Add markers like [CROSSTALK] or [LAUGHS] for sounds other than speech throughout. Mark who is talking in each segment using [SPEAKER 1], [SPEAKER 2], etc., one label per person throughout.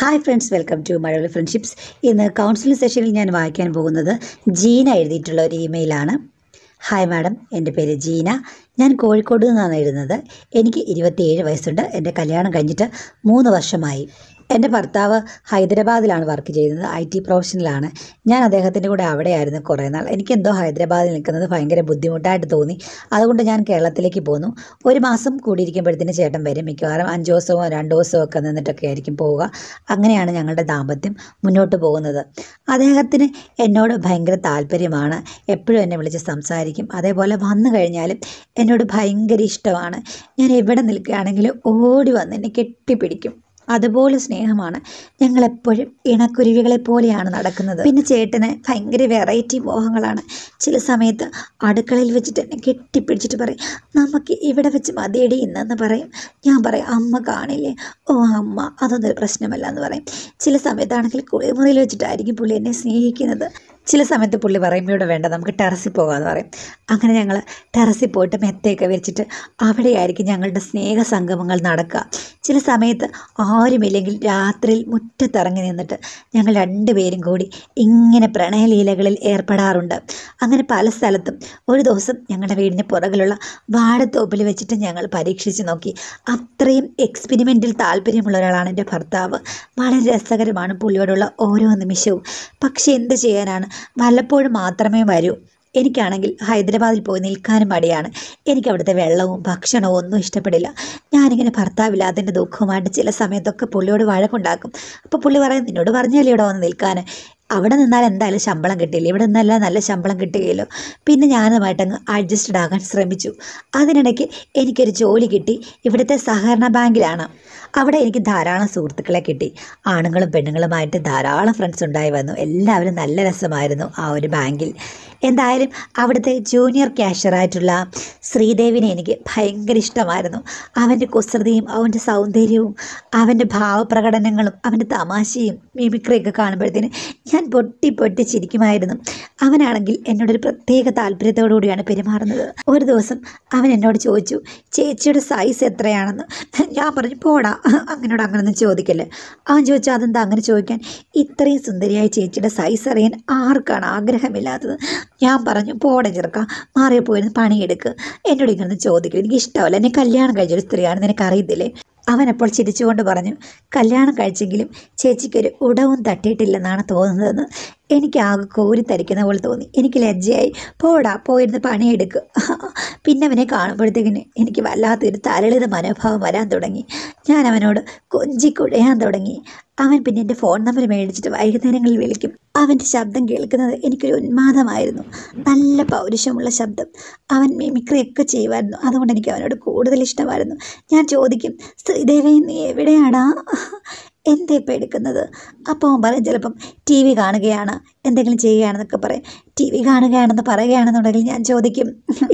[SPEAKER 1] hi friends welcome to Mazhavili friendships ഇന്ന് counselling സെഷനിൽ ഞാൻ വായിക്കാൻ പോകുന്നത് ജീന എഴുതിയിട്ടുള്ള ഒരു ഇമെയിലാണ് ഹായ് മാഡം എൻ്റെ പേര് ജീന ഞാൻ കോഴിക്കോട് നിന്നാണ് എഴുതുന്നത് എനിക്ക് ഇരുപത്തിയേഴ് വയസ്സുണ്ട് എൻ്റെ കല്യാണം കഴിഞ്ഞിട്ട് മൂന്ന് വർഷമായി എൻ്റെ ഭർത്താവ് ഹൈദരാബാദിലാണ് വർക്ക് ചെയ്യുന്നത് ഐ ടി പ്രൊഫഷനിലാണ് ഞാൻ അദ്ദേഹത്തിൻ്റെ കൂടെ അവിടെയായിരുന്നു കുറേ നാൾ എനിക്കെന്തോ ഹൈദരാബാദിൽ നിൽക്കുന്നത് ഭയങ്കര ബുദ്ധിമുട്ടായിട്ട് തോന്നി അതുകൊണ്ട് ഞാൻ കേരളത്തിലേക്ക് പോന്നു ഒരു മാസം കൂടിയിരിക്കുമ്പോഴത്തേന് ചേട്ടൻ വരും മിക്കവാറും അഞ്ച് ദിവസമോ രണ്ട് ദിവസമോ ഒക്കെ നിന്നിട്ടൊക്കെ ആയിരിക്കും പോവുക അങ്ങനെയാണ് ഞങ്ങളുടെ ദാമ്പത്യം മുന്നോട്ട് പോകുന്നത് അദ്ദേഹത്തിന് എന്നോട് ഭയങ്കര താല്പര്യമാണ് എപ്പോഴും എന്നെ വിളിച്ച് സംസാരിക്കും അതേപോലെ വന്നു കഴിഞ്ഞാലും എന്നോട് ഭയങ്കര ഇഷ്ടമാണ് ഞാൻ എവിടെ നിൽക്കുകയാണെങ്കിലും ഓടി വന്ന് എന്നെ കെട്ടിപ്പിടിക്കും അതുപോലെ സ്നേഹമാണ് ഞങ്ങളെപ്പോഴും ഇണക്കുരുവികളെ പോലെയാണ് നടക്കുന്നത് പിന്നെ ചേട്ടന് ഭയങ്കര വെറൈറ്റി മോഹങ്ങളാണ് ചില സമയത്ത് അടുക്കളയിൽ വെച്ചിട്ട് എന്നെ കെട്ടിപ്പിടിച്ചിട്ട് പറയും നമുക്ക് ഇവിടെ വെച്ച് മതിയടി ഇന്നെന്ന് പറയും ഞാൻ പറയും അമ്മ കാണില്ലേ ഓ അമ്മ അതൊന്നും പ്രശ്നമല്ല എന്ന് പറയും ചില സമയത്താണെങ്കിൽ കുളിമുറിയിൽ വെച്ചിട്ടായിരിക്കും പുള്ളി എന്നെ സ്നേഹിക്കുന്നത് ചില സമയത്ത് പുള്ളി പറയും ഇവിടെ വേണ്ട നമുക്ക് ടെറസിൽ പോകാമെന്ന് പറയും അങ്ങനെ ഞങ്ങൾ ടെറസിൽ പോയിട്ട് മെത്തയൊക്കെ വിരിച്ചിട്ട് അവിടെയായിരിക്കും ഞങ്ങളുടെ സ്നേഹ സംഗമങ്ങൾ നടക്കുക ചില സമയത്ത് ആരുമില്ലെങ്കിൽ രാത്രിയിൽ മുറ്റത്തിറങ്ങി നിന്നിട്ട് ഞങ്ങൾ രണ്ടുപേരും കൂടി ഇങ്ങനെ പ്രണയലീലകളിൽ ഏർപ്പെടാറുണ്ട് അങ്ങനെ പല സ്ഥലത്തും ഒരു ദിവസം ഞങ്ങളുടെ വീടിന് പുറകിലുള്ള വാഴത്തോപ്പിൽ വെച്ചിട്ട് ഞങ്ങൾ പരീക്ഷിച്ച് നോക്കി അത്രയും എക്സ്പെരിമെൻ്റിൽ താല്പര്യമുള്ള ഒരാളാണ് എൻ്റെ ഭർത്താവ് വളരെ രസകരമാണ് പുള്ളിയോടുള്ള ഓരോ നിമിഷവും പക്ഷേ എന്ത് ചെയ്യാനാണ് വല്ലപ്പോഴും മാത്രമേ വരൂ എനിക്കാണെങ്കിൽ ഹൈദരാബാദിൽ പോയി നിൽക്കാനും മടിയാണ് എനിക്ക് അവിടുത്തെ വെള്ളവും ഭക്ഷണവും ഒന്നും ഇഷ്ടപ്പെടില്ല ഞാനിങ്ങനെ ഭർത്താവില്ലാത്തതിൻ്റെ ദുഃഖവുമായിട്ട് ചില സമയത്തൊക്കെ പുള്ളിയോട് വഴക്കുണ്ടാക്കും അപ്പോൾ പുള്ളി പറയും നിന്നോട് പറഞ്ഞല്ലേ ഇവിടെ വന്ന് നിൽക്കാൻ അവിടെ നിന്നാൽ എന്തായാലും ശമ്പളം കിട്ടിയില്ല ഇവിടെ നിന്നല്ല നല്ല ശമ്പളം കിട്ടുകയല്ലോ പിന്നെ അങ്ങ് അഡ്ജസ്റ്റഡ് ആകാൻ ശ്രമിച്ചു അതിനിടയ്ക്ക് എനിക്കൊരു ജോലി കിട്ടി ഇവിടുത്തെ സഹകരണ ബാങ്കിലാണ് അവിടെ എനിക്ക് ധാരാളം സുഹൃത്തുക്കളെ കിട്ടി ആണുങ്ങളും പെണ്ണുങ്ങളുമായിട്ട് ധാരാളം ഫ്രണ്ട്സ് ഉണ്ടായി വന്നു എല്ലാവരും നല്ല രസമായിരുന്നു ആ ഒരു ബാങ്കിൽ എന്തായാലും അവിടുത്തെ ജൂനിയർ ക്യാഷ്യറായിട്ടുള്ള ശ്രീദേവിനെ എനിക്ക് ഭയങ്കര ഇഷ്ടമായിരുന്നു അവൻ്റെ കുസൃതിയും അവൻ്റെ സൗന്ദര്യവും അവൻ്റെ ഭാവപ്രകടനങ്ങളും അവൻ്റെ തമാശയും മിമിക്രിയൊക്കെ കാണുമ്പോഴത്തേന് ഞാൻ ഞാൻ പൊട്ടി പൊട്ടി ചിരിക്കുമായിരുന്നു അവനാണെങ്കിൽ എന്നോടൊരു പ്രത്യേക താല്പര്യത്തോടുകൂടിയാണ് പെരുമാറുന്നത് ഒരു ദിവസം അവൻ എന്നോട് ചോദിച്ചു ചേച്ചിയുടെ സൈസ് എത്രയാണെന്ന് ഞാൻ പറഞ്ഞു പോടാ അങ്ങനോട് അങ്ങനൊന്നും ചോദിക്കല്ലേ അവൻ ചോദിച്ചു അതെന്താ അങ്ങനെ ചോദിക്കാൻ ഇത്രയും സുന്ദരിയായ ചേച്ചിയുടെ സൈസ് അറിയാൻ ആർക്കാണ് ആഗ്രഹമില്ലാത്തത് ഞാൻ പറഞ്ഞു പോടെ ചെറുക്ക മാറിയപ്പോയിരുന്നു പണിയെടുക്കുക എന്നോട് ഇങ്ങനെ എനിക്ക് ഇഷ്ടമല്ല എന്നെ കല്യാണം കഴിച്ചൊരു സ്ത്രീയാണെന്ന് എനിക്കറിയത്തില്ലേ അവനപ്പോൾ ചിരിച്ചുകൊണ്ട് പറഞ്ഞു കല്യാണം കഴിച്ചെങ്കിലും ചേച്ചിക്കൊരു ഉടവും തട്ടിയിട്ടില്ലെന്നാണ് തോന്നുന്നതെന്ന് എനിക്ക് ആകെ കോരി തരിക്കുന്ന പോലെ തോന്നി എനിക്ക് ലജ്ജയായി പോടാ പോയിരുന്ന് പണിയെടുക്കുക [LAUGHS] പിന്നെ അവനെ കാണുമ്പോഴത്തേക്കിന് എനിക്ക് വല്ലാത്തൊരു തലളിത മനോഭാവം വരാൻ തുടങ്ങി ഞാൻ അവനോട് കൊഞ്ചി കുടയാൻ തുടങ്ങി അവൻ പിന്നെ എൻ്റെ ഫോൺ നമ്പർ മേടിച്ചിട്ട് വൈകുന്നേരങ്ങളിൽ വിളിക്കും അവൻ്റെ ശബ്ദം കേൾക്കുന്നത് എനിക്കൊരു ഉന്മാദമായിരുന്നു നല്ല പൗരുഷമുള്ള ശബ്ദം അവൻ മിമിക്രി ഒക്കെ ചെയ്യുമായിരുന്നു അതുകൊണ്ട് എനിക്ക് അവനോട് കൂടുതൽ ഇഷ്ടമായിരുന്നു ഞാൻ ചോദിക്കും ശ്രീദേവൻ നീ എവിടെയാടാ എന്തേ പേടിക്കുന്നത് അപ്പോൾ അവൻ പറയും ചിലപ്പം ടി വി കാണുകയാണ് എന്തെങ്കിലും ചെയ്യുകയാണെന്നൊക്കെ പറയും ടി വി കാണുകയാണെന്ന് പറയുകയാണെന്നുണ്ടെങ്കിൽ ഞാൻ ചോദിക്കും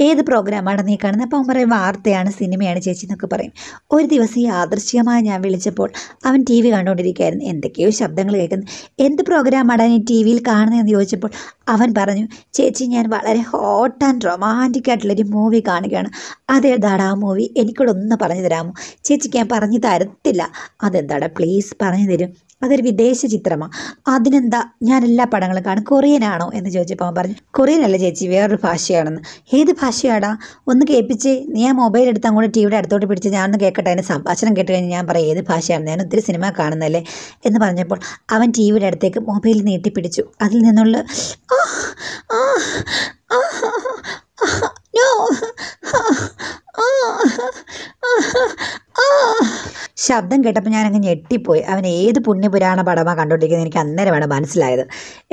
[SPEAKER 1] ഏത് പ്രോഗ്രാമാണ് നീ കാണുന്നത് അപ്പോൾ അവൻ പറയും വാർത്തയാണ് സിനിമയാണ് ചേച്ചി എന്നൊക്കെ പറയും ഒരു ദിവസം യാദൃശ്ചികമായി ഞാൻ വിളിച്ചപ്പോൾ അവൻ ടി വി കണ്ടുകൊണ്ടിരിക്കുകയായിരുന്നു എന്തൊക്കെയോ ശബ്ദങ്ങൾ കേൾക്കുന്നു എന്ത് പ്രോഗ്രാമാണ് നീ ടി വിയിൽ കാണുന്നതെന്ന് ചോദിച്ചപ്പോൾ അവൻ പറഞ്ഞു ചേച്ചി ഞാൻ വളരെ ഹോട്ട് ആൻഡ് റൊമാൻറ്റിക് ആയിട്ടുള്ളൊരു മൂവി കാണുകയാണ് ആ മൂവി എനിക്കൂടെ ഒന്ന് പറഞ്ഞു തരാമോ ചേച്ചിക്ക് ഞാൻ പറഞ്ഞു തരത്തില്ല അതെന്താടാ പ്ലീസ് പറഞ്ഞു തരും അതൊരു വിദേശ ചിത്രമാണ് അതിനെന്താ ഞാൻ എല്ലാ പടങ്ങളും കാണും കൊറിയനാണോ എന്ന് ചോദിച്ചപ്പോൾ അവൻ പറഞ്ഞു കൊറിയനല്ല ചേച്ചി വേറൊരു ഭാഷയാണെന്ന് ഏത് ഭാഷയാടാ ഒന്ന് കേൾപ്പിച്ച് ഞാൻ മൊബൈൽ എടുത്ത് അങ്ങോട്ട് ടി വിയുടെ അടുത്തോട്ട് പിടിച്ച് ഞാനൊന്ന് കേൾക്കട്ടെ അതിന് സംഭാഷണം കേട്ട് കഴിഞ്ഞാൽ ഞാൻ പറയാം ഏത് ഭാഷയാണ് ഞാൻ ഒത്തിരി സിനിമ കാണുന്നല്ലേ എന്ന് പറഞ്ഞപ്പോൾ അവൻ ടി വിയുടെ അടുത്തേക്ക് മൊബൈൽ നീട്ടിപ്പിടിച്ചു അതിൽ നിന്നുള്ള നോ ശബ്ദം കേട്ടപ്പോൾ ഞാനങ്ങ് ഞെട്ടിപ്പോയി അവൻ ഏത് പുണ്യപുരാണ പടമാണ് കണ്ടുകൊണ്ടിരിക്കുന്നത് എനിക്ക് അന്നേരമാണ് മനസ്സിലായത്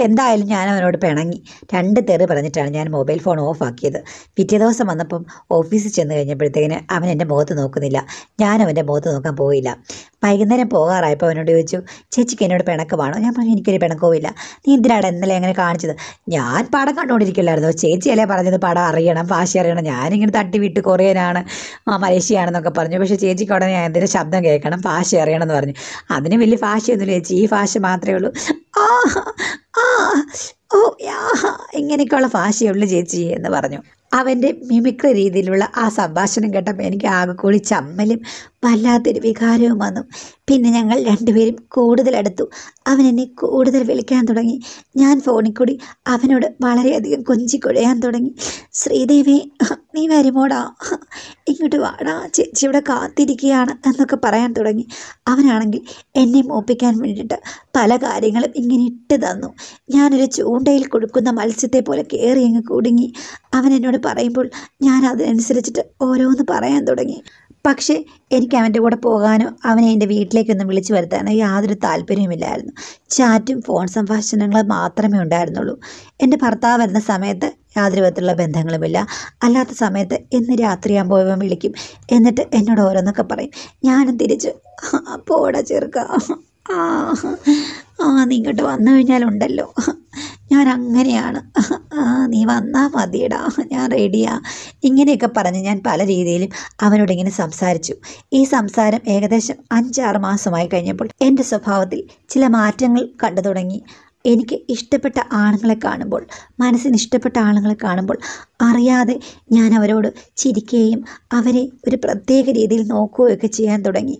[SPEAKER 1] എന്തായാലും ഞാൻ അവനോട് പിണങ്ങി രണ്ട് തെറി പറഞ്ഞിട്ടാണ് ഞാൻ മൊബൈൽ ഫോൺ ഓഫാക്കിയത് പിറ്റേ ദിവസം വന്നപ്പം ഓഫീസിൽ ചെന്ന് കഴിഞ്ഞപ്പോഴത്തേക്കിന് അവൻ എൻ്റെ മുഖത്ത് നോക്കുന്നില്ല ഞാൻ അവൻ്റെ മുഖത്ത് നോക്കാൻ പോയില്ല വൈകുന്നേരം പോകാറായപ്പോൾ അവനോട് ചോദിച്ചു ചേച്ചിക്ക് എന്നോട് പിണക്കമാണോ ഞാൻ പറഞ്ഞു എനിക്കൊരു ഇല്ല നീ എന്തിനാണ് ഇന്നലെ അങ്ങനെ കാണിച്ചത് ഞാൻ പടം കണ്ടുകൊണ്ടിരിക്കില്ലായിരുന്നു അല്ലേ പറഞ്ഞത് പടം അറിയണം ഭാഷ അറിയണം ഞാനിങ്ങനെ തട്ടി വിട്ട് കൊറിയനാണ് ആ മലേഷ്യയാണെന്നൊക്കെ പറഞ്ഞു പക്ഷേ ചേച്ചിക്ക് ഉടനെ ഞാൻ എന്തിൻ്റെ ശബ്ദം കേൾക്കണം ഭാഷ അറിയണം എന്ന് പറഞ്ഞു അതിന് വലിയ ഭാഷയൊന്നുമില്ല ചേച്ചി ഈ ഭാഷ മാത്രമേ ഉള്ളൂ ആ ആ ഓ യാ ഇങ്ങനെയൊക്കെയുള്ള ഭാഷയുള്ളൂ ചേച്ചി എന്ന് പറഞ്ഞു അവൻ്റെ മിമിക്രി രീതിയിലുള്ള ആ സംഭാഷണം കേട്ടപ്പോൾ എനിക്ക് കൂടി ചമ്മലും വല്ലാത്തൊരു വികാരവും വന്നു പിന്നെ ഞങ്ങൾ രണ്ടുപേരും കൂടുതലെടുത്തു അവൻ എന്നെ കൂടുതൽ വിളിക്കാൻ തുടങ്ങി ഞാൻ ഫോണിൽ കൂടി അവനോട് വളരെയധികം കൊഞ്ചിക്കൊഴയാൻ തുടങ്ങി ശ്രീദേവി നീ വരുമോടാ ഇങ്ങോട്ട് വാടാ ചേച്ചി ഇവിടെ കാത്തിരിക്കുകയാണ് എന്നൊക്കെ പറയാൻ തുടങ്ങി അവനാണെങ്കിൽ എന്നെ മോപ്പിക്കാൻ വേണ്ടിയിട്ട് പല കാര്യങ്ങളും ഇങ്ങനെ ഇട്ട് തന്നു ഞാനൊരു ചൂണ്ടയിൽ കൊടുക്കുന്ന മത്സ്യത്തെ പോലെ കയറി അങ്ങ് കുടുങ്ങി അവൻ എന്നോട് പറയുമ്പോൾ ഞാൻ അതിനനുസരിച്ചിട്ട് ഓരോന്ന് പറയാൻ തുടങ്ങി പക്ഷേ എനിക്ക് അവൻ്റെ കൂടെ പോകാനോ അവനെ എൻ്റെ വീട്ടിലേക്കൊന്നും വിളിച്ചു വരുത്താനോ യാതൊരു താല്പര്യവുമില്ലായിരുന്നു ചാറ്റും ഫോൺ സംഭാഷണങ്ങളും മാത്രമേ ഉണ്ടായിരുന്നുള്ളൂ എൻ്റെ ഭർത്താവ് വരുന്ന സമയത്ത് യാതൊരു വിധത്തിലുള്ള ബന്ധങ്ങളുമില്ല അല്ലാത്ത സമയത്ത് ഇന്ന് രാത്രിയാകുമ്പോൾ ഇവൻ വിളിക്കും എന്നിട്ട് എന്നോട് ഓരോന്നൊക്കെ പറയും ഞാനും തിരിച്ച് പോടാ ചെറുക്ക ആ ആ നീ ഇങ്ങോട്ട് വന്നു കഴിഞ്ഞാലുണ്ടല്ലോ ഞാൻ അങ്ങനെയാണ് നീ വന്നാൽ മതിയടാ ഞാൻ റെഡിയാ ഇങ്ങനെയൊക്കെ പറഞ്ഞ് ഞാൻ പല രീതിയിലും അവനോട് ഇങ്ങനെ സംസാരിച്ചു ഈ സംസാരം ഏകദേശം അഞ്ചാറ് മാസമായി കഴിഞ്ഞപ്പോൾ എൻ്റെ സ്വഭാവത്തിൽ ചില മാറ്റങ്ങൾ കണ്ടു തുടങ്ങി എനിക്ക് ഇഷ്ടപ്പെട്ട ആണുങ്ങളെ കാണുമ്പോൾ മനസ്സിന് ഇഷ്ടപ്പെട്ട ആളുകളെ കാണുമ്പോൾ അറിയാതെ ഞാൻ അവരോട് ചിരിക്കുകയും അവരെ ഒരു പ്രത്യേക രീതിയിൽ നോക്കുകയൊക്കെ ചെയ്യാൻ തുടങ്ങി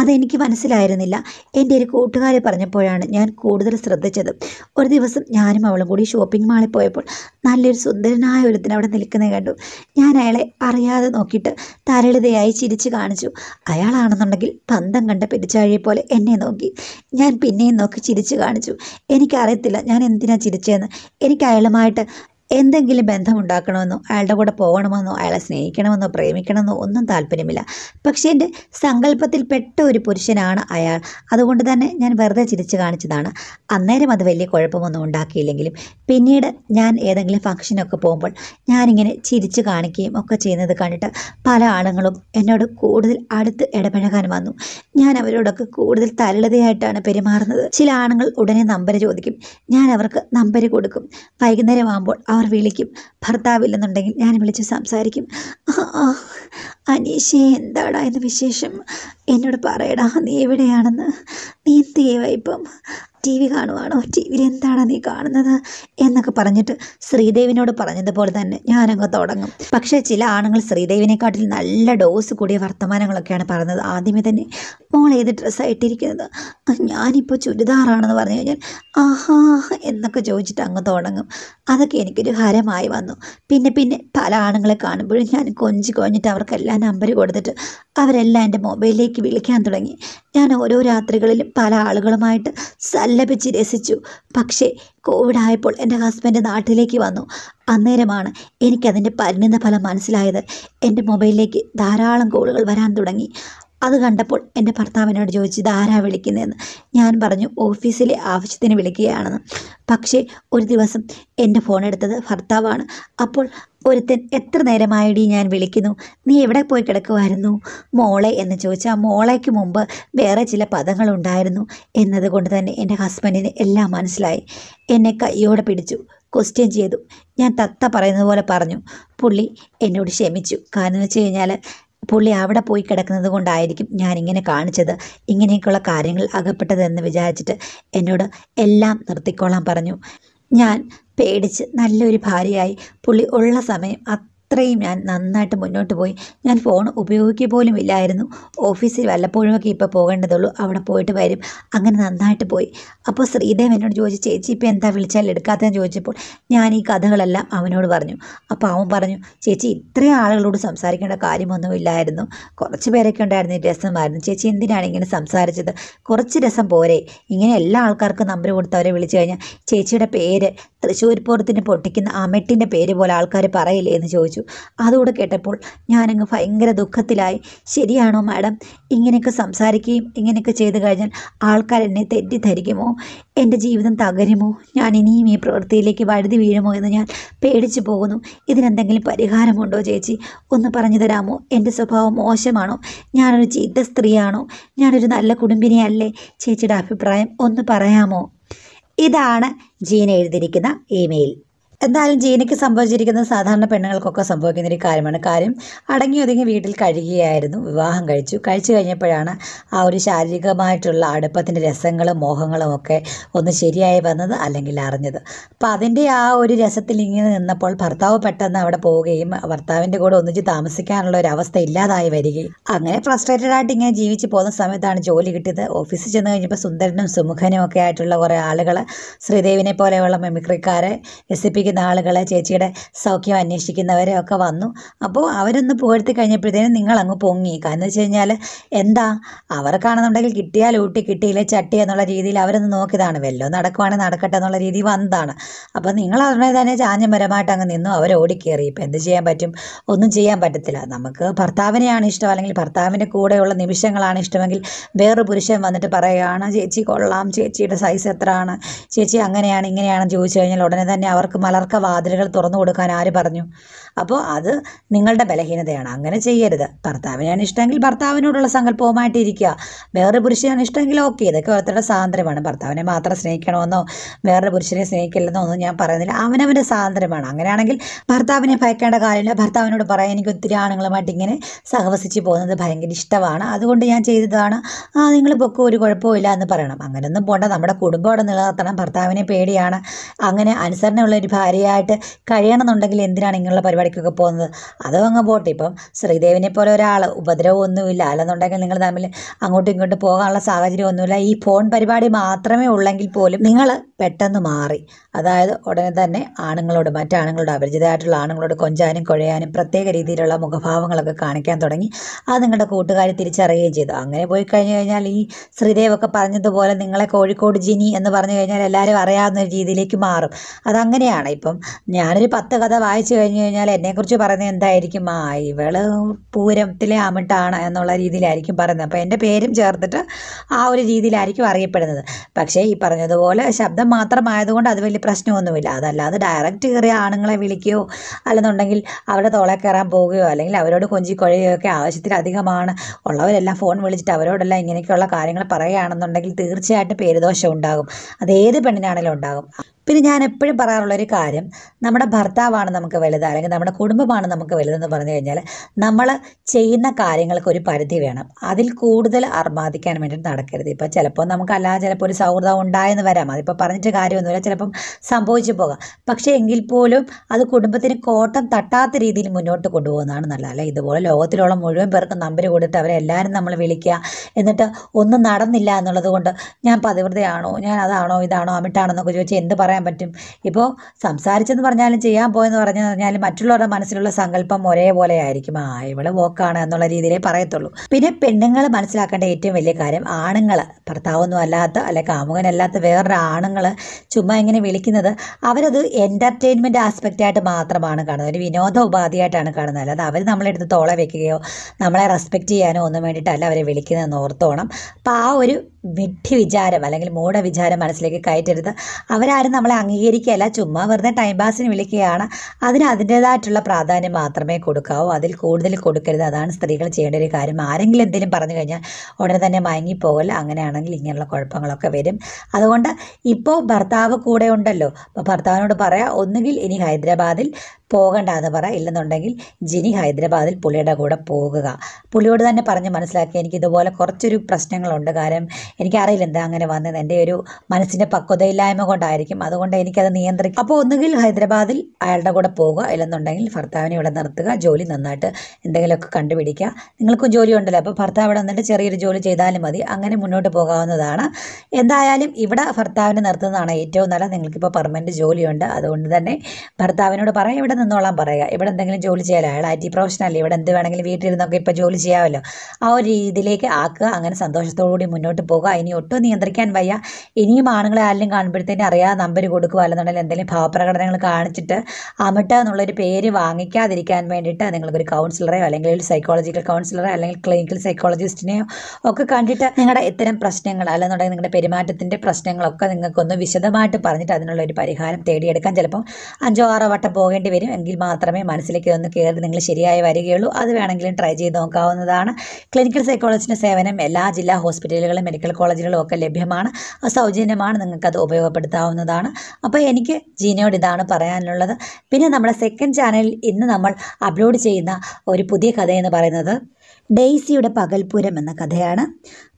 [SPEAKER 1] അതെനിക്ക് മനസ്സിലായിരുന്നില്ല എൻ്റെ ഒരു കൂട്ടുകാരെ പറഞ്ഞപ്പോഴാണ് ഞാൻ കൂടുതൽ ശ്രദ്ധിച്ചത് ഒരു ദിവസം ഞാനും അവളും കൂടി ഷോപ്പിംഗ് മാളിൽ പോയപ്പോൾ നല്ലൊരു സുന്ദരനായ ഒരുത്തിന് അവിടെ നിൽക്കുന്നത് കണ്ടു ഞാൻ അയാളെ അറിയാതെ നോക്കിയിട്ട് തരളിതയായി ചിരിച്ചു കാണിച്ചു അയാളാണെന്നുണ്ടെങ്കിൽ പന്തം കണ്ട പെരിച്ചാഴിയെ പോലെ എന്നെ നോക്കി ഞാൻ പിന്നെയും നോക്കി ചിരിച്ചു കാണിച്ചു എനിക്കറിയത്തില്ല ഞാൻ എന്തിനാ ചിരിച്ചതെന്ന് എനിക്ക് അയാളുമായിട്ട് എന്തെങ്കിലും ബന്ധമുണ്ടാക്കണമെന്നോ അയാളുടെ കൂടെ പോകണമെന്നോ അയാളെ സ്നേഹിക്കണമെന്നോ പ്രേമിക്കണമെന്നോ ഒന്നും താല്പര്യമില്ല പക്ഷേ എൻ്റെ സങ്കല്പത്തിൽപ്പെട്ട ഒരു പുരുഷനാണ് അയാൾ അതുകൊണ്ട് തന്നെ ഞാൻ വെറുതെ ചിരിച്ചു കാണിച്ചതാണ് അന്നേരം അത് വലിയ കുഴപ്പമൊന്നും ഉണ്ടാക്കിയില്ലെങ്കിലും പിന്നീട് ഞാൻ ഏതെങ്കിലും ഫംഗ്ഷനൊക്കെ പോകുമ്പോൾ ഞാനിങ്ങനെ ചിരിച്ചു കാണിക്കുകയും ഒക്കെ ചെയ്യുന്നത് കണ്ടിട്ട് പല ആളുകളും എന്നോട് കൂടുതൽ അടുത്ത് ഇടപഴകാൻ വന്നു ഞാൻ അവരോടൊക്കെ കൂടുതൽ തലളിതയായിട്ടാണ് പെരുമാറുന്നത് ചില ആണുങ്ങൾ ഉടനെ നമ്പർ ചോദിക്കും ഞാൻ അവർക്ക് നമ്പർ കൊടുക്കും വൈകുന്നേരം ആകുമ്പോൾ അവർ അവർ വിളിക്കും ഭർത്താവില്ലെന്നുണ്ടെങ്കിൽ ഞാൻ വിളിച്ച് സംസാരിക്കും അനീഷേ എന്താടാ എന്ന് വിശേഷം എന്നോട് പറയടാ നീ എവിടെയാണെന്ന് നീ എന്ത് ചെയ്യുക ഇപ്പം ടി വി കാണുവാണോ ടി വിയിൽ എന്താണ് നീ കാണുന്നത് എന്നൊക്കെ പറഞ്ഞിട്ട് ശ്രീദേവിനോട് പറഞ്ഞതുപോലെ തന്നെ ഞാനങ്ങ് തുടങ്ങും പക്ഷേ ചില ആണുങ്ങൾ ശ്രീദേവിനെക്കാട്ടിൽ നല്ല ഡോസ് കൂടിയ വർത്തമാനങ്ങളൊക്കെയാണ് പറയുന്നത് ആദ്യമേ തന്നെ മോൾ ഏത് ഡ്രസ്സായിട്ടിരിക്കുന്നത് ഞാനിപ്പോൾ ചുരിദാറാണെന്ന് പറഞ്ഞു കഴിഞ്ഞാൽ ആഹാ എന്നൊക്കെ ചോദിച്ചിട്ട് അങ്ങ് തുടങ്ങും അതൊക്കെ എനിക്കൊരു ഹരമായി വന്നു പിന്നെ പിന്നെ പല ആണുങ്ങളെ കാണുമ്പോഴും ഞാൻ കൊഞ്ചി കൊഞ്ഞിട്ട് അവർക്കെല്ലാം നമ്പർ കൊടുത്തിട്ട് അവരെല്ലാം എൻ്റെ മൊബൈലിലേക്ക് വിളിക്കാൻ തുടങ്ങി ഞാൻ ഓരോ രാത്രികളിലും പല ആളുകളുമായിട്ട് സല്ലപിച്ച് രസിച്ചു പക്ഷേ കോവിഡായപ്പോൾ എൻ്റെ ഹസ്ബൻഡ് നാട്ടിലേക്ക് വന്നു അന്നേരമാണ് എനിക്കതിൻ്റെ പരിണിത ഫലം മനസ്സിലായത് എൻ്റെ മൊബൈലിലേക്ക് ധാരാളം കോളുകൾ വരാൻ തുടങ്ങി അത് കണ്ടപ്പോൾ എൻ്റെ ഭർത്താവിനോട് ചോദിച്ചു ഇതാരാ വിളിക്കുന്നതെന്ന് ഞാൻ പറഞ്ഞു ഓഫീസിലെ ആവശ്യത്തിന് വിളിക്കുകയാണെന്ന് പക്ഷേ ഒരു ദിവസം എൻ്റെ ഫോൺ എടുത്തത് ഭർത്താവാണ് അപ്പോൾ ഒരുത്തൻ എത്ര നേരമായിടി ഞാൻ വിളിക്കുന്നു നീ എവിടെ പോയി കിടക്കുമായിരുന്നു മോളെ എന്ന് ചോദിച്ചാൽ മോളയ്ക്ക് മുമ്പ് വേറെ ചില പദങ്ങളുണ്ടായിരുന്നു എന്നതുകൊണ്ട് തന്നെ എൻ്റെ ഹസ്ബൻഡിന് എല്ലാം മനസ്സിലായി എന്നെ കയ്യോടെ പിടിച്ചു ക്വസ്റ്റ്യൻ ചെയ്തു ഞാൻ തത്ത പറയുന്നത് പോലെ പറഞ്ഞു പുള്ളി എന്നോട് ക്ഷമിച്ചു കാരണം എന്ന് വെച്ച് കഴിഞ്ഞാൽ പുള്ളി അവിടെ പോയി കിടക്കുന്നത് കൊണ്ടായിരിക്കും ഞാനിങ്ങനെ കാണിച്ചത് ഇങ്ങനെയൊക്കെയുള്ള കാര്യങ്ങൾ അകപ്പെട്ടതെന്ന് വിചാരിച്ചിട്ട് എന്നോട് എല്ലാം നിർത്തിക്കോളാൻ പറഞ്ഞു ഞാൻ പേടിച്ച് നല്ലൊരു ഭാര്യയായി പുള്ളി ഉള്ള സമയം അത്രയും ഞാൻ നന്നായിട്ട് മുന്നോട്ട് പോയി ഞാൻ ഫോൺ ഉപയോഗിക്കുക പോലും ഇല്ലായിരുന്നു ഓഫീസിൽ വല്ലപ്പോഴുമൊക്കെ ഇപ്പോൾ പോകേണ്ടതുള്ളൂ അവിടെ പോയിട്ട് വരും അങ്ങനെ നന്നായിട്ട് പോയി അപ്പോൾ ശ്രീദേവ് എന്നോട് ചോദിച്ചു ചേച്ചി ഇപ്പോൾ എന്താ വിളിച്ചാൽ എടുക്കാത്തതെന്ന് ചോദിച്ചപ്പോൾ ഞാൻ ഈ കഥകളെല്ലാം അവനോട് പറഞ്ഞു അപ്പോൾ അവൻ പറഞ്ഞു ചേച്ചി ഇത്രയും ആളുകളോട് സംസാരിക്കേണ്ട കാര്യമൊന്നുമില്ലായിരുന്നു കുറച്ച് പേരൊക്കെ ഉണ്ടായിരുന്നു രസമായിരുന്നു ചേച്ചി എന്തിനാണ് ഇങ്ങനെ സംസാരിച്ചത് കുറച്ച് രസം പോരെ ഇങ്ങനെ എല്ലാ ആൾക്കാർക്കും നമ്പർ കൊടുത്തവരെ വിളിച്ചു കഴിഞ്ഞാൽ ചേച്ചിയുടെ പേര് തൃശ്ശൂർ പൂരത്തിന് പൊട്ടിക്കുന്ന അമെട്ടിൻ്റെ പേര് പോലെ ആൾക്കാർ പറയില്ലേ എന്ന് ചോദിച്ചു ചോദിച്ചു അതുകൂടെ കേട്ടപ്പോൾ ഞാനങ്ങ് ഭയങ്കര ദുഃഖത്തിലായി ശരിയാണോ മാഡം ഇങ്ങനെയൊക്കെ സംസാരിക്കുകയും ഇങ്ങനെയൊക്കെ ചെയ്തു കഴിഞ്ഞാൽ ആൾക്കാർ എന്നെ തെറ്റിദ്ധരിക്കുമോ എൻ്റെ ജീവിതം തകരുമോ ഞാൻ ഇനിയും ഈ പ്രവൃത്തിയിലേക്ക് വഴുതി വീഴുമോ എന്ന് ഞാൻ പേടിച്ചു പോകുന്നു ഇതിനെന്തെങ്കിലും പരിഹാരമുണ്ടോ ചേച്ചി ഒന്ന് പറഞ്ഞു തരാമോ എൻ്റെ സ്വഭാവം മോശമാണോ ഞാനൊരു ചീത്ത സ്ത്രീയാണോ ഞാനൊരു നല്ല കുടുംബിനിയല്ലേ ചേച്ചിയുടെ അഭിപ്രായം ഒന്ന് പറയാമോ ഇതാണ് ജീന എഴുതിയിരിക്കുന്ന ഇമെയിൽ എന്തായാലും ജീനയ്ക്ക് സംഭവിച്ചിരിക്കുന്നത് സാധാരണ പെണ്ണുങ്ങൾക്കൊക്കെ സംഭവിക്കുന്ന ഒരു കാര്യമാണ് കാര്യം അടങ്ങി ഒതുങ്ങി വീട്ടിൽ കഴിയുകയായിരുന്നു വിവാഹം കഴിച്ചു കഴിച്ചു കഴിഞ്ഞപ്പോഴാണ് ആ ഒരു ശാരീരികമായിട്ടുള്ള അടുപ്പത്തിൻ്റെ രസങ്ങളും മോഹങ്ങളും ഒക്കെ ഒന്ന് ശരിയായി വന്നത് അല്ലെങ്കിൽ അറിഞ്ഞത് അപ്പം അതിൻ്റെ ആ ഒരു രസത്തിൽ ഇങ്ങനെ നിന്നപ്പോൾ ഭർത്താവ് പെട്ടെന്ന് അവിടെ പോവുകയും ഭർത്താവിൻ്റെ കൂടെ ഒന്നിച്ച് താമസിക്കാനുള്ള ഒരു അവസ്ഥ ഇല്ലാതായി വരികയും അങ്ങനെ ഫ്രസ്ട്രേറ്റഡ് ആയിട്ട് ഇങ്ങനെ ജീവിച്ച് പോകുന്ന സമയത്താണ് ജോലി കിട്ടിയത് ഓഫീസിൽ ചെന്ന് കഴിഞ്ഞപ്പോൾ സുന്ദരനും സുമുഖനും ഒക്കെ ആയിട്ടുള്ള കുറേ ആളുകൾ ശ്രീദേവിനെ പോലെയുള്ള മെമിക്രിക്കാരെ രസിപ്പിക്കുന്ന നിൽക്കുന്ന ആളുകൾ ചേച്ചിയുടെ സൗഖ്യം ഒക്കെ വന്നു അപ്പോൾ അവരൊന്ന് പുകഴ്ത്തി കഴിഞ്ഞപ്പോഴത്തേനും നിങ്ങളങ്ങ് പൊങ്ങി കാരണം വെച്ച് കഴിഞ്ഞാൽ എന്താ അവർക്കാണെന്നുണ്ടെങ്കിൽ കിട്ടിയാൽ ഊട്ടി കിട്ടിയില്ല ചട്ടി എന്നുള്ള രീതിയിൽ അവരൊന്ന് നോക്കിയതാണ് വെല്ലോ നടക്കുവാണെങ്കിൽ നടക്കട്ടെ എന്നുള്ള രീതി വന്നതാണ് അപ്പോൾ നിങ്ങൾ അവരുടെ തന്നെ ചാഞ്ഞമരമായിട്ട് അങ്ങ് നിന്നു അവർ ഓടിക്കേറി ഇപ്പം എന്ത് ചെയ്യാൻ പറ്റും ഒന്നും ചെയ്യാൻ പറ്റത്തില്ല നമുക്ക് ഭർത്താവിനെയാണ് ഇഷ്ടം അല്ലെങ്കിൽ ഭർത്താവിൻ്റെ കൂടെയുള്ള നിമിഷങ്ങളാണ് ഇഷ്ടമെങ്കിൽ വേറൊരു പുരുഷൻ വന്നിട്ട് പറയുകയാണ് ചേച്ചി കൊള്ളാം ചേച്ചിയുടെ സൈസ് എത്രയാണ് ചേച്ചി അങ്ങനെയാണ് ഇങ്ങനെയാണെന്ന് ചോദിച്ചു കഴിഞ്ഞാൽ ഉടനെ തന്നെ അവർക്ക് തളർക്ക വാതിലുകൾ തുറന്നു കൊടുക്കാൻ ആര് പറഞ്ഞു അപ്പോൾ അത് നിങ്ങളുടെ ബലഹീനതയാണ് അങ്ങനെ ചെയ്യരുത് ഭർത്താവിനാണ് ഇഷ്ടമെങ്കിൽ ഭർത്താവിനോടുള്ള സങ്കല്പവുമായിട്ടിരിക്കുക ഇരിക്കുക വേറെ പുരുഷനാണ് ഇഷ്ടമെങ്കിൽ ഓക്കെ ഇതൊക്കെ ഓരോരുത്തരുടെ സ്വാതന്ത്ര്യമാണ് ഭർത്താവിനെ മാത്രം സ്നേഹിക്കണമെന്നോ വേറെ പുരുഷനെ സ്നേഹിക്കില്ലെന്നോ ഒന്നും ഞാൻ പറയുന്നില്ല അവനവൻ്റെ സ്വാതന്ത്ര്യമാണ് അങ്ങനെയാണെങ്കിൽ ഭർത്താവിനെ ഭയക്കേണ്ട കാര്യമില്ല ഭർത്താവിനോട് പറയാൻ എനിക്ക് ഒത്തിരി ആണുങ്ങളുമായിട്ട് ഇങ്ങനെ സഹവസിച്ച് പോകുന്നത് ഭയങ്കര ഇഷ്ടമാണ് അതുകൊണ്ട് ഞാൻ ചെയ്തതാണ് ആ നിങ്ങൾ പൊക്കെ ഒരു കുഴപ്പമില്ല എന്ന് പറയണം അങ്ങനെയൊന്നും പോകേണ്ട നമ്മുടെ കുടുംബം അവിടെ നിലനിർത്തണം ഭർത്താവിനെ പേടിയാണ് അങ്ങനെ അനുസരണമുള്ള ഒരു ഭാര്യയായിട്ട് കഴിയണമെന്നുണ്ടെങ്കിൽ എന്തിനാണ് ഇങ്ങനെയുള്ള പരിപാടിക്കൊക്കെ പോകുന്നത് അതും അങ്ങ് പോട്ടെ ഇപ്പം ശ്രീദേവിനെ പോലെ ഒരാൾ ഉപദ്രവമൊന്നുമില്ല അല്ലെന്നുണ്ടെങ്കിൽ നിങ്ങൾ തമ്മിൽ അങ്ങോട്ടും ഇങ്ങോട്ടും പോകാനുള്ള സാഹചര്യം ഒന്നുമില്ല ഈ ഫോൺ പരിപാടി മാത്രമേ ഉള്ളെങ്കിൽ പോലും നിങ്ങൾ പെട്ടെന്ന് മാറി അതായത് ഉടനെ തന്നെ ആണുങ്ങളോട് മറ്റാണുങ്ങളോട് അപരിചിതമായിട്ടുള്ള ആണുങ്ങളോട് കൊഞ്ചാനും കുഴയാനും പ്രത്യേക രീതിയിലുള്ള മുഖഭാവങ്ങളൊക്കെ കാണിക്കാൻ തുടങ്ങി അത് നിങ്ങളുടെ കൂട്ടുകാർ തിരിച്ചറിയുകയും ചെയ്തു അങ്ങനെ പോയി കഴിഞ്ഞു കഴിഞ്ഞാൽ ഈ ശ്രീദേവൊക്കെ പറഞ്ഞതുപോലെ നിങ്ങളെ കോഴിക്കോട് ജിനി എന്ന് പറഞ്ഞു കഴിഞ്ഞാൽ എല്ലാവരും അറിയാവുന്ന രീതിയിലേക്ക് മാറും അതങ്ങനെയാണ് ഇപ്പം ഞാനൊരു പത്ത് കഥ വായിച്ചു കഴിഞ്ഞു കഴിഞ്ഞാൽ എന്നെക്കുറിച്ച് പറയുന്നത് എന്തായിരിക്കും ആ ഇവള് പൂരത്തിലെ അമിട്ടാണ് എന്നുള്ള രീതിയിലായിരിക്കും പറയുന്നത് അപ്പം എൻ്റെ പേരും ചേർത്തിട്ട് ആ ഒരു രീതിയിലായിരിക്കും അറിയപ്പെടുന്നത് പക്ഷേ ഈ പറഞ്ഞതുപോലെ ശബ്ദം മാത്രമായതുകൊണ്ട് അത് വലിയ പ്രശ്നമൊന്നുമില്ല അതല്ലാതെ ഡയറക്റ്റ് കയറിയ ആണുങ്ങളെ വിളിക്കുകയോ അല്ലെന്നുണ്ടെങ്കിൽ അവരുടെ തോളെ കയറാൻ പോവുകയോ അല്ലെങ്കിൽ അവരോട് കൊഞ്ചിക്കൊഴയോ ഒക്കെ ആവശ്യത്തിലധികമാണ് ഉള്ളവരെല്ലാം ഫോൺ വിളിച്ചിട്ട് അവരോടെല്ലാം ഇങ്ങനെയൊക്കെയുള്ള കാര്യങ്ങൾ പറയുകയാണെന്നുണ്ടെങ്കിൽ തീർച്ചയായിട്ടും പേരുദോഷം ഉണ്ടാകും അത് ഏത് പെണ്ണിനാണെങ്കിലും ഉണ്ടാകും പിന്നെ ഞാൻ എപ്പോഴും പറയാറുള്ള ഒരു കാര്യം നമ്മുടെ ഭർത്താവാണ് നമുക്ക് വലുത് അല്ലെങ്കിൽ നമ്മുടെ കുടുംബമാണ് നമുക്ക് വലുതെന്ന് പറഞ്ഞു കഴിഞ്ഞാൽ നമ്മൾ ചെയ്യുന്ന കാര്യങ്ങൾക്ക് ഒരു പരിധി വേണം അതിൽ കൂടുതൽ അർമാദിക്കാൻ വേണ്ടി നടക്കരുത് ഇപ്പോൾ ചിലപ്പോൾ നമുക്ക് അല്ലാതെ ചിലപ്പോൾ ഒരു സൗഹൃദം ഉണ്ടായെന്ന് വരാം അതിപ്പോൾ പറഞ്ഞിട്ട് കാര്യമൊന്നുമില്ല ചിലപ്പം സംഭവിച്ചു പോകാം പക്ഷേ എങ്കിൽ പോലും അത് കുടുംബത്തിന് കോട്ടം തട്ടാത്ത രീതിയിൽ മുന്നോട്ട് കൊണ്ടുപോകുന്നതാണ് നല്ലത് അല്ലെ ഇതുപോലെ ലോകത്തിലുള്ള മുഴുവൻ പേർക്ക് നമ്പർ കൊടുത്ത് അവരെ എല്ലാവരും നമ്മൾ വിളിക്കുക എന്നിട്ട് ഒന്നും നടന്നില്ല എന്നുള്ളത് കൊണ്ട് ഞാൻ പതിവൃതയാണോ ഞാൻ അതാണോ ഇതാണോ അമിട്ടാണോ എന്നൊക്കെ ചോദിച്ചാൽ എന്ത് പറയാം പറയാൻ പറ്റും ഇപ്പോൾ സംസാരിച്ചെന്ന് പറഞ്ഞാലും ചെയ്യാൻ പോയെന്ന് പറഞ്ഞു പറഞ്ഞാൽ മറ്റുള്ളവരുടെ മനസ്സിലുള്ള സങ്കല്പം ഒരേപോലെ ആയിരിക്കും ആ ഇവള് വോക്കാണ് എന്നുള്ള രീതിയിലേ പറയത്തുള്ളൂ പിന്നെ പെണ്ണുങ്ങൾ മനസ്സിലാക്കേണ്ട ഏറ്റവും വലിയ കാര്യം ആണുങ്ങൾ ഭർത്താവൊന്നും അല്ലാത്ത അല്ലെ കാമുകനല്ലാത്ത വേറൊരു ആണുങ്ങൾ ചുമ്മാ ഇങ്ങനെ വിളിക്കുന്നത് അവരത് എൻ്റർടൈൻമെൻറ്റ് ആസ്പെക്റ്റായിട്ട് മാത്രമാണ് കാണുന്നത് ഒരു വിനോദ ഉപാധിയായിട്ടാണ് കാണുന്നത് അല്ലാതെ അവർ നമ്മളെടുത്ത് തോളെ വെക്കുകയോ നമ്മളെ റെസ്പെക്റ്റ് ചെയ്യാനോ ഒന്നും വേണ്ടിയിട്ടല്ല അവരെ വിളിക്കുന്നതെന്ന് ഓർത്തോണം അപ്പോൾ ആ ഒരു വിഡ്ഢി വിചാരം അല്ലെങ്കിൽ മൂഢ വിചാരം മനസ്സിലേക്ക് കയറ്റരുത് അവരാരും നമ്മളെ അംഗീകരിക്കുകയല്ല ചുമ്മാ വെറുതെ ടൈം പാസിന് വിളിക്കുകയാണ് അതിന് അതിൻ്റേതായിട്ടുള്ള പ്രാധാന്യം മാത്രമേ കൊടുക്കാവൂ അതിൽ കൂടുതൽ കൊടുക്കരുത് അതാണ് സ്ത്രീകൾ ചെയ്യേണ്ട ഒരു കാര്യം ആരെങ്കിലും എന്തെങ്കിലും പറഞ്ഞു കഴിഞ്ഞാൽ ഉടനെ തന്നെ മയങ്ങിപ്പോകൽ അങ്ങനെയാണെങ്കിൽ ഇങ്ങനെയുള്ള കുഴപ്പങ്ങളൊക്കെ വരും അതുകൊണ്ട് ഇപ്പോൾ ഭർത്താവ് കൂടെ ഉണ്ടല്ലോ അപ്പോൾ ഭർത്താവിനോട് പറയാം ഒന്നുകിൽ ഇനി ഹൈദരാബാദിൽ പോകണ്ട എന്ന് പറ ഇല്ലെന്നുണ്ടെങ്കിൽ ജിനി ഹൈദരാബാദിൽ പുള്ളിയുടെ കൂടെ പോകുക പുള്ളിയോട് തന്നെ പറഞ്ഞ് മനസ്സിലാക്കി എനിക്ക് ഇതുപോലെ കുറച്ചൊരു പ്രശ്നങ്ങളുണ്ട് കാരണം എനിക്കറിയില്ല എന്താ അങ്ങനെ വന്നത് എൻ്റെ ഒരു മനസ്സിൻ്റെ പക്വതയില്ലായ്മ കൊണ്ടായിരിക്കും അതുകൊണ്ട് എനിക്കത് നിയന്ത്രിക്കും അപ്പോൾ ഒന്നുകിൽ ഹൈദരാബാദിൽ അയാളുടെ കൂടെ പോകുക ഇല്ലെന്നുണ്ടെങ്കിൽ ഭർത്താവിനെ ഇവിടെ നിർത്തുക ജോലി നന്നായിട്ട് എന്തെങ്കിലുമൊക്കെ കണ്ടുപിടിക്കുക നിങ്ങൾക്കും ജോലി ഉണ്ടല്ലോ അപ്പോൾ ഭർത്താവ് ഇവിടെ നിന്നിട്ട് ചെറിയൊരു ജോലി ചെയ്താലും മതി അങ്ങനെ മുന്നോട്ട് പോകാവുന്നതാണ് എന്തായാലും ഇവിടെ ഭർത്താവിനെ നിർത്തുന്നതാണ് ഏറ്റവും നല്ല നിങ്ങൾക്കിപ്പോൾ പെർമനൻറ്റ് ജോലിയുണ്ട് അതുകൊണ്ട് തന്നെ ഭർത്താവിനോട് പറയാം ഇവിടെ നിന്നോളാം പറയുക ഇവിടെ എന്തെങ്കിലും ജോലി ചെയ്യാലോ അയാൾ ഐ ടി പ്രൊഫഷണൽ ഇവിടെ എന്ത് വേണമെങ്കിലും വീട്ടിലിരുന്നൊക്കെ ഇപ്പോൾ ജോലി ചെയ്യാമല്ലോ ആ ഒരു രീതിയിലേക്ക് ആക്കുക അങ്ങനെ സന്തോഷത്തോടുകൂടി മുന്നോട്ട് പോകുക പോവുക ഇനി ഒട്ടും നിയന്ത്രിക്കാൻ വയ്യ ഇനിയും ആണുങ്ങളെ ആരെങ്കിലും കാണുമ്പോഴത്തേനും അറിയാതെ നമ്പർ കൊടുക്കുക അല്ലെന്നുണ്ടെങ്കിൽ എന്തെങ്കിലും ഭാവപ്രകടനങ്ങൾ കാണിച്ചിട്ട് അമിട്ട എന്നുള്ളൊരു പേര് വാങ്ങിക്കാതിരിക്കാൻ വേണ്ടിയിട്ട് നിങ്ങൾക്കൊരു കൗൺസിലറെയോ അല്ലെങ്കിൽ ഒരു സൈക്കോളജിക്കൽ കൗൺസിലറോ അല്ലെങ്കിൽ ക്ലിനിക്കൽ സൈക്കോളജിസ്റ്റിനെയോ ഒക്കെ കണ്ടിട്ട് നിങ്ങളുടെ ഇത്തരം പ്രശ്നങ്ങൾ അല്ലെന്നുണ്ടെങ്കിൽ നിങ്ങളുടെ പെരുമാറ്റത്തിൻ്റെ പ്രശ്നങ്ങളൊക്കെ നിങ്ങൾക്കൊന്ന് വിശദമായിട്ട് പറഞ്ഞിട്ട് അതിനുള്ള ഒരു പരിഹാരം തേടിയെടുക്കാൻ ചിലപ്പോൾ അഞ്ചോ ആറോ വട്ടം പോകേണ്ടി വരും എങ്കിൽ മാത്രമേ മനസ്സിലേക്ക് ഒന്ന് കയറി നിങ്ങൾ ശരിയായി വരികയുള്ളൂ അത് വേണമെങ്കിലും ട്രൈ ചെയ്ത് നോക്കാവുന്നതാണ് ക്ലിനിക്കൽ സൈക്കോളജിൻ്റെ സേവനം എല്ലാ ജില്ലാ ഹോസ്പിറ്റലുകളും മെഡിക്കൽ മെഡിക്കൽ കോളേജുകളും ഒക്കെ ലഭ്യമാണ് സൗജന്യമാണ് നിങ്ങൾക്കത് ഉപയോഗപ്പെടുത്താവുന്നതാണ് അപ്പോൾ എനിക്ക് ജീനോട് ഇതാണ് പറയാനുള്ളത് പിന്നെ നമ്മുടെ സെക്കൻഡ് ചാനലിൽ ഇന്ന് നമ്മൾ അപ്ലോഡ് ചെയ്യുന്ന ഒരു പുതിയ കഥയെന്ന് പറയുന്നത് ഡെയ്സിയുടെ പകൽപൂരം എന്ന കഥയാണ്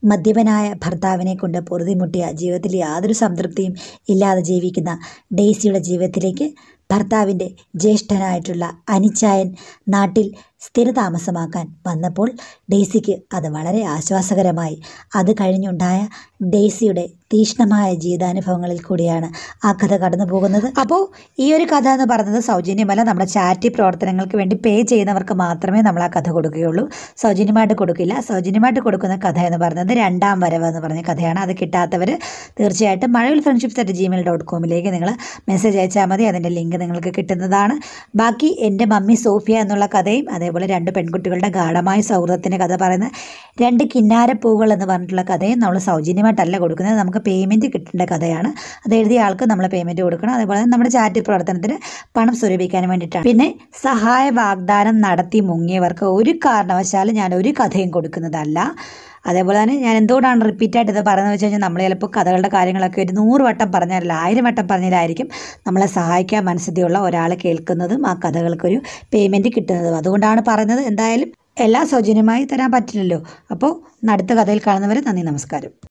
[SPEAKER 1] മദ്യപനായ ഭർത്താവിനെ കൊണ്ട് പൊറുതിമുട്ടിയ ജീവിതത്തിൽ യാതൊരു സംതൃപ്തിയും ഇല്ലാതെ ജീവിക്കുന്ന ഡെയ്സിയുടെ ജീവിതത്തിലേക്ക് ഭർത്താവിൻ്റെ ജ്യേഷ്ഠനായിട്ടുള്ള അനിച്ചായൻ നാട്ടിൽ സ്ഥിരതാമസമാക്കാൻ വന്നപ്പോൾ ഡെയ്സിക്ക് അത് വളരെ ആശ്വാസകരമായി അത് കഴിഞ്ഞുണ്ടായ ഡെയ്സിയുടെ തീഷ്ണമായ ജീവിതാനുഭവങ്ങളിൽ കൂടിയാണ് ആ കഥ കടന്നു പോകുന്നത് അപ്പോൾ ഈ ഒരു കഥ എന്ന് പറയുന്നത് സൗജന്യമല്ല നമ്മുടെ ചാരിറ്റി പ്രവർത്തനങ്ങൾക്ക് വേണ്ടി പേ ചെയ്യുന്നവർക്ക് മാത്രമേ നമ്മൾ ആ കഥ കൊടുക്കുകയുള്ളൂ സൗജന്യമായിട്ട് കൊടുക്കില്ല സൗജന്യമായിട്ട് കൊടുക്കുന്ന കഥ എന്ന് പറയുന്നത് രണ്ടാം വരവ് എന്ന് പറഞ്ഞ കഥയാണ് അത് കിട്ടാത്തവർ തീർച്ചയായിട്ടും Mazhavil friendships at Gmail dot കോമിലേക്ക് നിങ്ങൾ മെസ്സേജ് അയച്ചാൽ മതി അതിൻ്റെ ലിങ്ക് നിങ്ങൾക്ക് കിട്ടുന്നതാണ് ബാക്കി എൻ്റെ മമ്മി സോഫിയ എന്നുള്ള കഥയും അതേപോലെ അതുപോലെ രണ്ട് പെൺകുട്ടികളുടെ ഗാഢമായ സൗഹൃദത്തിൻ്റെ കഥ പറയുന്ന രണ്ട് കിന്നാരപ്പൂകൾ എന്ന് പറഞ്ഞിട്ടുള്ള കഥയും നമ്മൾ സൗജന്യമായിട്ടല്ല കൊടുക്കുന്നത് നമുക്ക് പേയ്മെൻറ്റ് കിട്ടേണ്ട കഥയാണ് അത് എഴുതിയ ആൾക്ക് നമ്മൾ പേയ്മെൻറ്റ് കൊടുക്കണം അതുപോലെ നമ്മുടെ ചാറ്റ് പ്രവർത്തനത്തിന് പണം സ്വരൂപിക്കാൻ വേണ്ടിയിട്ടാണ് പിന്നെ സഹായ വാഗ്ദാനം നടത്തി മുങ്ങിയവർക്ക് ഒരു കാരണവശാലും ഞാൻ ഒരു കഥയും കൊടുക്കുന്നതല്ല അതേപോലെ തന്നെ ഞാൻ എന്തുകൊണ്ടാണ് റിപ്പീറ്റായിട്ട് ഇത് പറയുന്നത് വെച്ച് കഴിഞ്ഞാൽ നമ്മൾ ചിലപ്പോൾ കഥകളുടെ കാര്യങ്ങളൊക്കെ ഒരു നൂറ് വട്ടം പറഞ്ഞാലല്ല ആയിരം വട്ടം പറഞ്ഞാലായിരിക്കും നമ്മളെ സഹായിക്കാൻ മനസ്സിലുള്ള ഒരാൾ കേൾക്കുന്നതും ആ കഥകൾക്കൊരു പേയ്മെൻറ്റ് കിട്ടുന്നതും അതുകൊണ്ടാണ് പറയുന്നത് എന്തായാലും എല്ലാ സൗജന്യമായി തരാൻ പറ്റില്ലല്ലോ അപ്പോൾ അടുത്ത കഥയിൽ കാണുന്നവരെ നന്ദി നമസ്കാരം